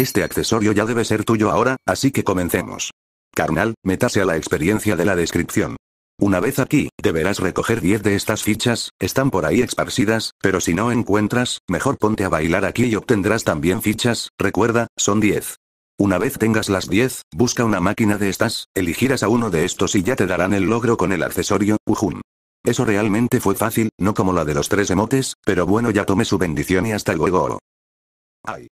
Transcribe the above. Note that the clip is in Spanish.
Este accesorio ya debe ser tuyo ahora, así que comencemos. Carnal, metase a la experiencia de la descripción. Una vez aquí, deberás recoger 10 de estas fichas, están por ahí esparcidas, pero si no encuentras, mejor ponte a bailar aquí y obtendrás también fichas, recuerda, son 10. Una vez tengas las 10, busca una máquina de estas, elegirás a uno de estos y ya te darán el logro con el accesorio, Ujun. Eso realmente fue fácil, no como la de los tres emotes, pero bueno ya tomé su bendición y hasta luego. Ay.